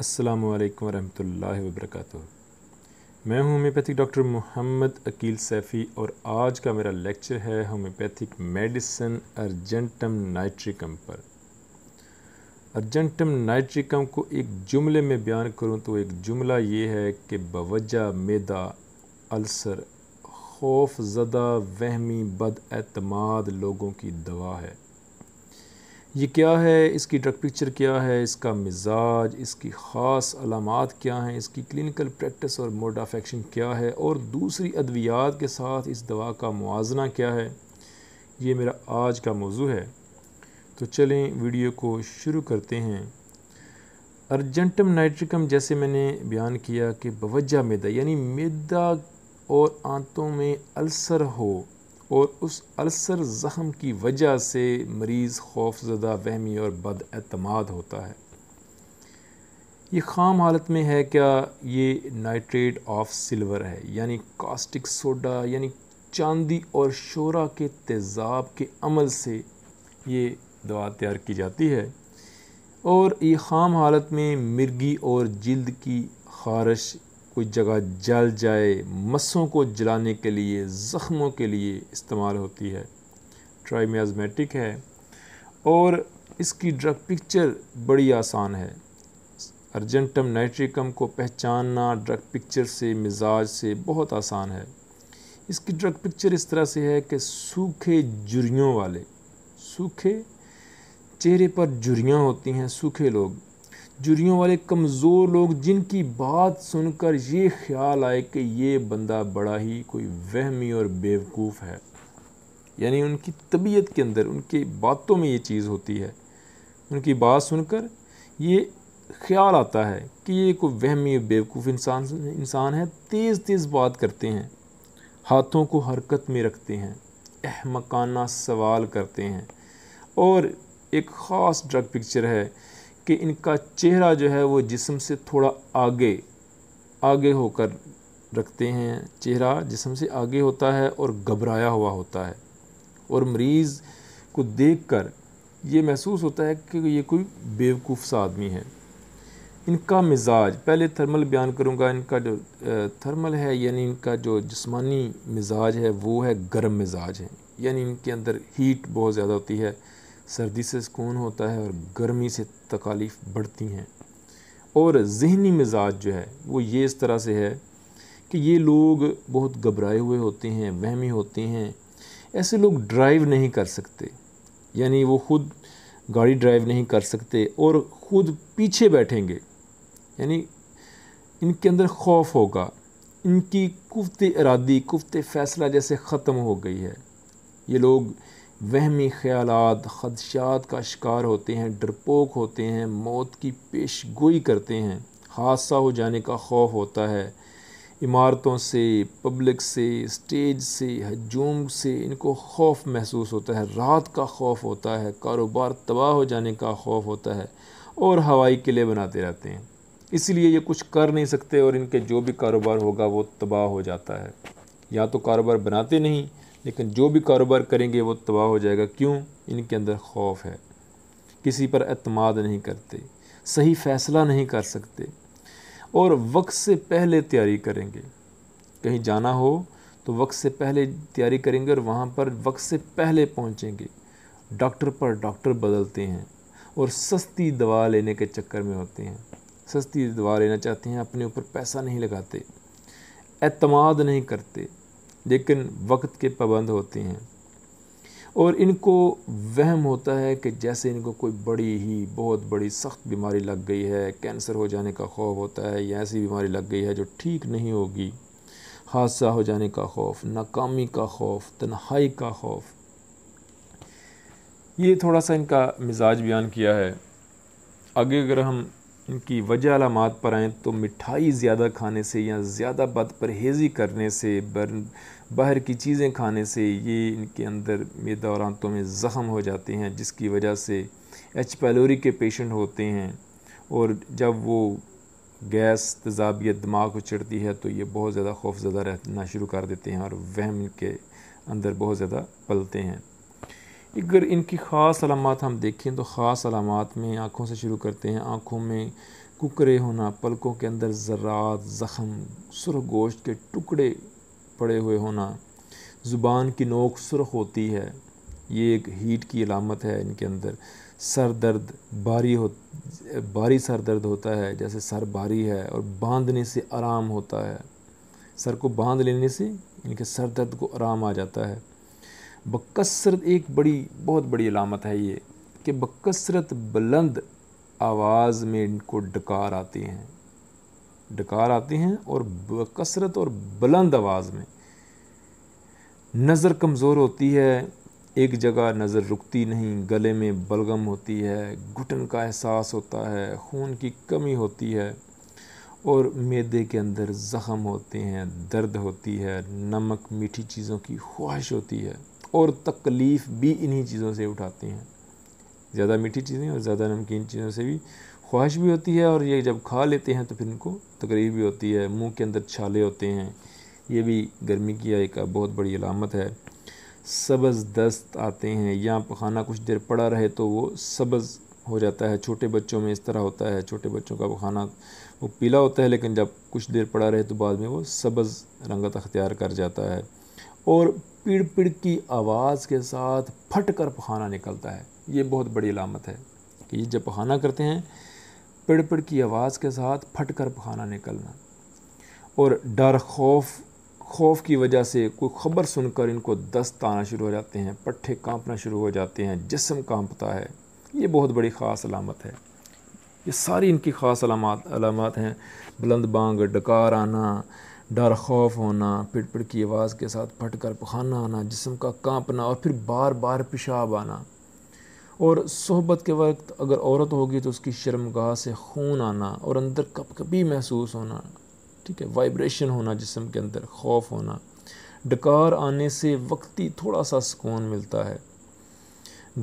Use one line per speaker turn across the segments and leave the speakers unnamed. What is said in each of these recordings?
अस्सलाम वालेकुम रहमतुल्लाहि व मैं हूं होम्योपैथिक डॉक्टर मोहम्मद अकील सैफ़ी और आज का मेरा लेक्चर है होम्योपैथिक मेडिसिन अर्जेंटम नाइट्रिकम पर अर्जेंटम नाइट्रिकम को एक जुमले में बयान करूं तो एक जुमला ये है कि बवजह मैदा अल्सर खौफ ज़दा वहमी बद लोगों की दवा है ये क्या है इसकी ड्रग पिक्चर क्या है इसका मिजाज इसकी ख़ास अलामत क्या हैं इसकी क्लिनिकल प्रैक्टिस और मोड ऑफ एक्शन क्या है और दूसरी अद्वियात के साथ इस दवा का मुजना क्या है ये मेरा आज का मौजू है तो चलें वीडियो को शुरू करते हैं अर्जेंटम नाइट्रिकम जैसे मैंने बयान किया कि बवजा मैदा यानी मैदा और आंतों में अल्सर हो और उस अल्सर ज़ख़म की वजह से मरीज़ खौफजदा वहमी और बदअतमाद होता है ये खाम हालत में है क्या ये नाइट्रेट ऑफ सिल्वर है यानी कास्टिक सोडा यानी चांदी और शोरा के तेज़ाब के अमल से ये दवा तैयार की जाती है और ये खाम हालत में मिर्गी और जल्द की खारश कोई जगह जल जाए मसों को जलाने के लिए ज़ख्मों के लिए इस्तेमाल होती है ट्राईमियाजमेटिक है और इसकी ड्रग पिक्चर बड़ी आसान है अर्जेंटम नाइट्रिकम को पहचानना ड्रग पिक्चर से मिजाज से बहुत आसान है इसकी ड्रग पिक्चर इस तरह से है कि सूखे जुरियों वाले सूखे चेहरे पर जुरियाँ होती हैं सूखे लोग जुरियों वाले कमज़ोर लोग जिनकी बात सुनकर ये ख्याल आए कि ये बंदा बड़ा ही कोई वहमी और बेवकूफ़ है यानी उनकी तबीयत के अंदर उनकी बातों में ये चीज़ होती है उनकी बात सुनकर ये ख्याल आता है कि ये कोई वहमी बेवकूफ़ इंसान इंसान है तेज़ तेज़ बात करते हैं हाथों को हरकत में रखते हैं अहमकाना सवाल करते हैं और एक ख़ास ड्रग पिक्चर है कि इनका चेहरा जो है वो जिसम से थोड़ा आगे आगे होकर रखते हैं चेहरा जिसम से आगे होता है और घबराया हुआ होता है और मरीज़ को देखकर ये महसूस होता है कि ये कोई बेवकूफ़ सा आदमी है इनका मिजाज पहले थर्मल बयान करूँगा इनका जो थर्मल है यानी इनका जो जिस्मानी मिजाज है वो है गर्म मिजाज है यानी इनके अंदर हीट बहुत ज़्यादा होती है सर्दी से सुकून होता है और गर्मी से तकालीफ बढ़ती हैं और जहनी मिजाज जो है वो ये इस तरह से है कि ये लोग बहुत घबराए हुए होते हैं वहमी होते हैं ऐसे लोग ड्राइव नहीं कर सकते यानी वो ख़ुद गाड़ी ड्राइव नहीं कर सकते और ख़ुद पीछे बैठेंगे यानी इनके अंदर खौफ होगा इनकी कुफ्त इरादी कुफ्त फ़ैसला जैसे ख़त्म हो गई है ये लोग वहमी ख्याल खदशात का शिकार होते हैं डरपोक होते हैं मौत की पेश गोई करते हैं हादसा हो जाने का खौफ होता है इमारतों से पब्लिक से स्टेज से हजूम से इनको खौफ महसूस होता है रात का खौफ होता है कारोबार तबाह हो जाने का खौफ होता है और हवाई किले बनाते रहते हैं इसलिए ये कुछ कर नहीं सकते और इनके जो भी कारोबार होगा वो तबाह हो जाता है या तो कारोबार बनाते नहीं लेकिन जो भी कारोबार करेंगे वो तबाह हो जाएगा क्यों इनके अंदर खौफ है किसी पर अतमाद नहीं करते सही फ़ैसला नहीं कर सकते और वक्त से पहले तैयारी करेंगे कहीं जाना हो तो वक्त से पहले तैयारी करेंगे और वहाँ पर वक्त से पहले पहुँचेंगे डॉक्टर पर डॉक्टर बदलते हैं और सस्ती दवा लेने के चक्कर में होते हैं सस्ती दवा लेना चाहते हैं अपने ऊपर पैसा नहीं लगाते अतमाद नहीं करते लेकिन वक्त के पाबंद होते हैं और इनको वहम होता है कि जैसे इनको कोई बड़ी ही बहुत बड़ी सख्त बीमारी लग गई है कैंसर हो जाने का खौफ होता है या ऐसी बीमारी लग गई है जो ठीक नहीं होगी हादसा हो जाने का खौफ नाकामी का खौफ तन्हाई का खौफ ये थोड़ा सा इनका मिजाज बयान किया है आगे अगर हम इनकी वजह अलामत पर आएँ तो मिठाई ज़्यादा खाने से या ज़्यादा बद परहेज़ी करने से बाहर की चीज़ें खाने से ये इनके अंदर मैदा और आंतों में ज़ख़म हो जाते हैं जिसकी वजह से एच पैलोरी के पेशेंट होते हैं और जब वो गैस तजाबियत दिमाग को चढ़ती है तो ये बहुत ज़्यादा खौफजदा रहना शुरू कर देते हैं और वहम के अंदर बहुत ज़्यादा पलते हैं अगर इनकी ख़ास अलामत हम देखें तो ख़ास अलामत में आँखों से शुरू करते हैं आँखों में कुकरे होना पलकों के अंदर ज़रात ज़ख़म सुरख गोश्त के टुकड़े पड़े हुए होना ज़ुबान की नोक सुरख होती है ये एक हीट की अलामत है इनके अंदर सर दर्द भारी हो भारी सर दर्द होता है जैसे सर भारी है और बांधने से आराम होता है सर को बांध लेने से इनके सर दर्द को आराम आ जाता है बकसरत एक बड़ी बहुत बड़ी अलामत है ये कि बकसरत बुलंद आवाज़ में इनको डकार आती हैं डकार आते हैं और कसरत और बुलंद आवाज़ में नज़र कमज़ोर होती है एक जगह नज़र रुकती नहीं गले में बलगम होती है घुटन का एहसास होता है खून की कमी होती है और मैदे के अंदर ज़ख़म होते हैं दर्द होती है नमक मीठी चीज़ों की ख्वाहिश होती है और तकलीफ़ भी इन्हीं चीज़ों से उठाते हैं ज़्यादा मीठी चीज़ें और ज़्यादा नमकीन चीज़ों से भी ख्वाहिश भी होती है और ये जब खा लेते हैं तो फिर इनको तकलीफ भी होती है मुंह के अंदर छाले होते हैं ये भी गर्मी की एक बहुत बड़ी अलामत है सब्ज़ दस्त आते हैं या पखाना कुछ देर पड़ा रहे तो वो सब्ज़ हो जाता है छोटे बच्चों में इस तरह होता है छोटे बच्चों का पखाना वो पीला होता है लेकिन जब कुछ देर पड़ा रहे तो बाद में वो सब्ज़ रंगत अख्तियार कर जाता है और पिड़ पिड़ की आवाज़ के साथ फट कर पखाना निकलता है ये बहुत बड़ी अलामत है कि जब पखाना करते हैं पिड़पिड़ की आवाज़ के साथ फट कर खाना निकलना और डर खौफ खौफ की वजह से कोई ख़बर सुनकर इनको दस्त आना शुरू हो जाते हैं पट्ठे कांपना शुरू हो जाते हैं जिसम कांपता है ये बहुत बड़ी ख़ास अलामत है ये सारी इनकी ख़ास अलामत अलामत हैं बुलंद बांग डकार आना डर खौफ होना पिटपिट की आवाज़ के साथ फट कर पखाना आना जिसम का कांपना और फिर बार बार पेशाब आना और सोहबत के वक्त अगर औरत होगी तो उसकी शर्मगाह से खून आना और अंदर कप कभी महसूस होना ठीक है वाइब्रेशन होना जिसम के अंदर खौफ होना डकार आने से वक्ती थोड़ा सा सुकून मिलता है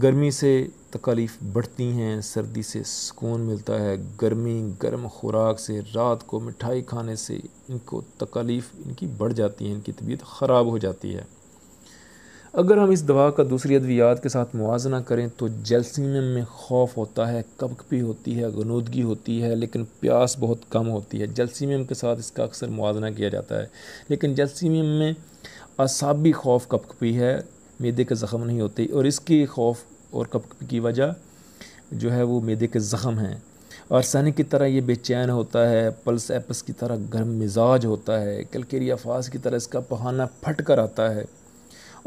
गर्मी से तकालीफ बढ़ती हैं सर्दी से सुकून मिलता है गर्मी गर्म खुराक से रात को मिठाई खाने से इनको तकालीफ इनकी बढ़ जाती है इनकी तबीयत ख़राब हो जाती है अगर हम इस दवा का दूसरी अद्वियात के साथ मुवजना करें तो जलसीम में खौफ होता है भी होती है गनूदगी होती है लेकिन प्यास बहुत कम होती है जलसीमियम के साथ इसका अक्सर मुवजना किया जाता है लेकिन जलसीमियम में असाबी खौफ भी है मैदे के ज़ख़म नहीं होते और इसकी खौफ और कपक की वजह जो है वो मैदे के ज़ख़म हैं और सैनिक की तरह ये बेचैन होता है पल्स एपस की तरह गर्म मिजाज होता है कलकेरिया फास की तरह इसका पहाना फट कर आता है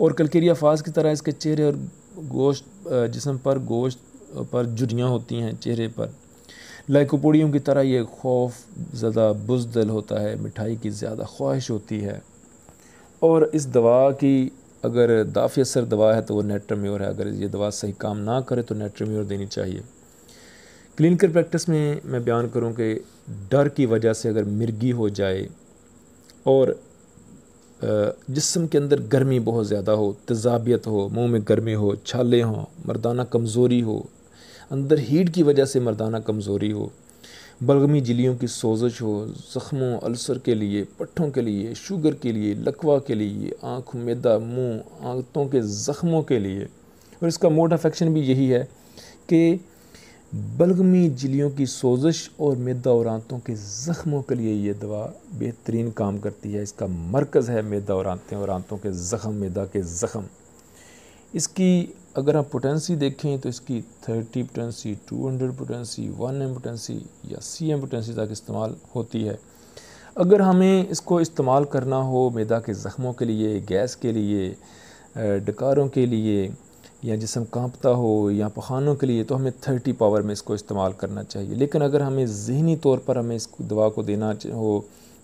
और कलकेरिया फाज की तरह इसके चेहरे और गोश्त जिसम पर गोश्त पर जुड़ियाँ होती हैं चेहरे पर लाइकोपोडियम की तरह ये खौफ ज़्यादा बुजदल होता है मिठाई की ज़्यादा ख्वाहिश होती है और इस दवा की अगर दाफ़ी असर दवा है तो वो नेट्रम्योर है अगर ये दवा सही काम ना करे तो नेट्रम्योर देनी चाहिए क्लिनिकल प्रैक्टिस में मैं बयान करूँ कि डर की वजह से अगर मिर्गी हो जाए और जिसम के अंदर गर्मी बहुत ज़्यादा हो तजाबियत हो मुंह में गर्मी हो छाले हों मर्दाना कमज़ोरी हो अंदर हीट की वजह से मर्दाना कमज़ोरी हो बलगमी जिलियों की सोजश हो ज़ख्मों अल्सर के लिए पट्ठों के लिए शुगर के लिए लकवा के लिए आँख मैदा मुंह आँखों के ज़ख्मों के लिए और इसका मोड अफेक्शन भी यही है कि बलगमी जिलियों की सोजिश और मैदा और आंतों के ज़ख्मों के लिए ये दवा बेहतरीन काम करती है इसका मरकज़ है मैदा और आंतें और आंतों के ज़ख्म मैदा के ज़ख़म इसकी अगर आप पोटेंसी देखें तो इसकी thirty potency two hundred potency one M potency या सी एम पोटेंसी तक इस्तेमाल होती है अगर हमें इसको इस्तेमाल करना हो मैदा के ज़ख्मों के लिए गैस के लिए डकारों के लिए या जिसम कांपता हो या पखानों के लिए तो हमें थर्टी पावर में इसको इस्तेमाल करना चाहिए लेकिन अगर हमें जहनी तौर पर हमें इस दवा को देना हो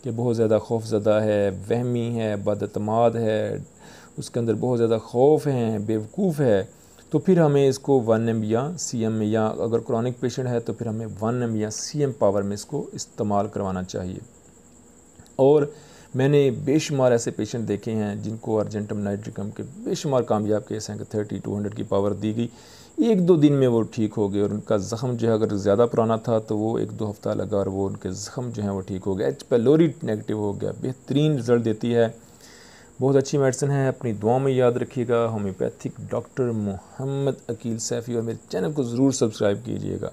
कि बहुत ज़्यादा खौफजदा है वहमी है बदतमाद है उसके अंदर बहुत ज़्यादा खौफ हैं बेवकूफ़ है तो फिर हमें इसको वन एम या सी एम या अगर क्रॉनिक पेशेंट है तो फिर हमें वन एम या सी एम पावर में इसको इस्तेमाल करवाना चाहिए और मैंने बेशुमार ऐसे पेशेंट देखे हैं जिनको अर्जेंटम नाइट्रिकम के बेशुमार कामयाब केस हैं कि थर्टी टू हंड्रेड की पावर दी गई एक दो दिन में वो ठीक हो गए और उनका ज़ख़म जो है अगर ज़्यादा पुराना था तो वो एक दो हफ़्ता लगा और वो उनके ज़ख़म जो है वो ठीक हो गया एच पेलोरी नेगेटिव हो गया बेहतरीन रिज़ल्ट देती है बहुत अच्छी मेडिसिन है अपनी दुआ में याद रखिएगा होम्योपैथिक डॉक्टर मोहम्मद अकील सैफ़ी और मेरे चैनल को ज़रूर सब्सक्राइब कीजिएगा